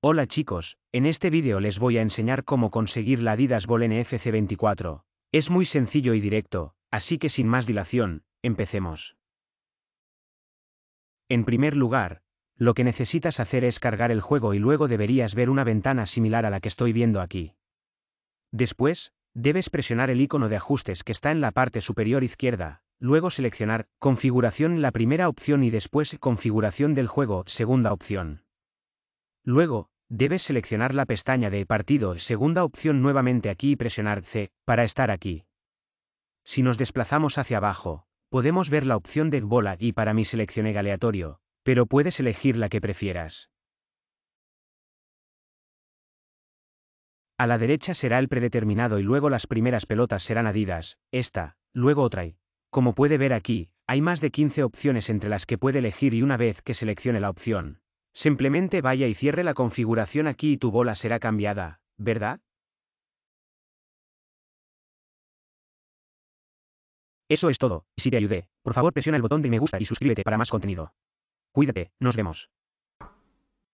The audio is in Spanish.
Hola chicos, en este vídeo les voy a enseñar cómo conseguir la Adidas Ball NFC 24. Es muy sencillo y directo, así que sin más dilación, empecemos. En primer lugar, lo que necesitas hacer es cargar el juego y luego deberías ver una ventana similar a la que estoy viendo aquí. Después, debes presionar el icono de ajustes que está en la parte superior izquierda, luego seleccionar Configuración la primera opción y después Configuración del juego segunda opción. Luego, debes seleccionar la pestaña de Partido, segunda opción nuevamente aquí y presionar C, para estar aquí. Si nos desplazamos hacia abajo, podemos ver la opción de bola y para mí seleccioné aleatorio, pero puedes elegir la que prefieras. A la derecha será el predeterminado y luego las primeras pelotas serán adidas, esta, luego otra y, como puede ver aquí, hay más de 15 opciones entre las que puede elegir y una vez que seleccione la opción, Simplemente vaya y cierre la configuración aquí y tu bola será cambiada, ¿verdad? Eso es todo, y si te ayudé, por favor presiona el botón de me gusta y suscríbete para más contenido. Cuídate, nos vemos.